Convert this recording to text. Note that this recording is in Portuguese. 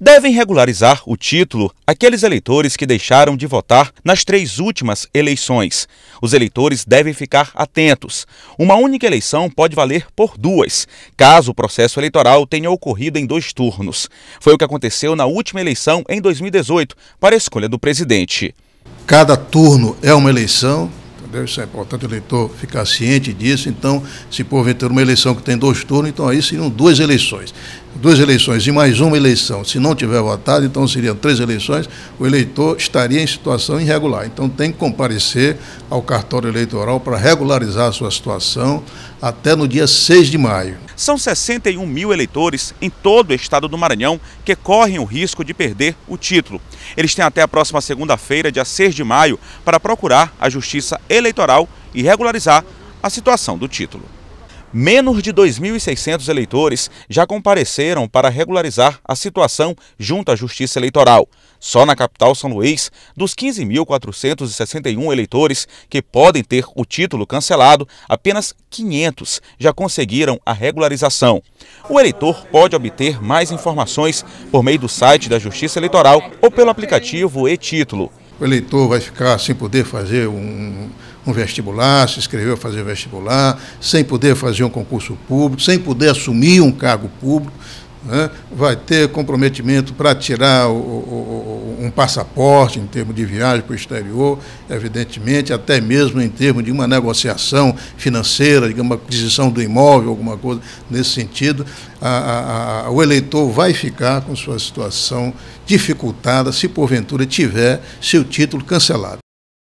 devem regularizar o título aqueles eleitores que deixaram de votar nas três últimas eleições. Os eleitores devem ficar atentos. Uma única eleição pode valer por duas, caso o processo eleitoral tenha ocorrido em dois turnos. Foi o que aconteceu na última eleição em 2018 para a escolha do presidente. Cada turno é uma eleição, Isso é importante o eleitor ficar ciente disso. Então, se porventura uma eleição que tem dois turnos, então aí seriam duas eleições duas eleições e mais uma eleição, se não tiver votado, então seriam três eleições, o eleitor estaria em situação irregular. Então tem que comparecer ao cartório eleitoral para regularizar a sua situação até no dia 6 de maio. São 61 mil eleitores em todo o estado do Maranhão que correm o risco de perder o título. Eles têm até a próxima segunda-feira, dia 6 de maio, para procurar a Justiça Eleitoral e regularizar a situação do título. Menos de 2.600 eleitores já compareceram para regularizar a situação junto à Justiça Eleitoral. Só na capital São Luís, dos 15.461 eleitores que podem ter o título cancelado, apenas 500 já conseguiram a regularização. O eleitor pode obter mais informações por meio do site da Justiça Eleitoral ou pelo aplicativo e-Título o eleitor vai ficar sem poder fazer um, um vestibular, se inscreveu a fazer vestibular, sem poder fazer um concurso público, sem poder assumir um cargo público, né? vai ter comprometimento para tirar o, o, um passaporte em termos de viagem para o exterior, evidentemente, até mesmo em termos de uma negociação financeira, digamos, aquisição do imóvel, alguma coisa nesse sentido, a, a, a, o eleitor vai ficar com sua situação dificultada se porventura tiver seu título cancelado.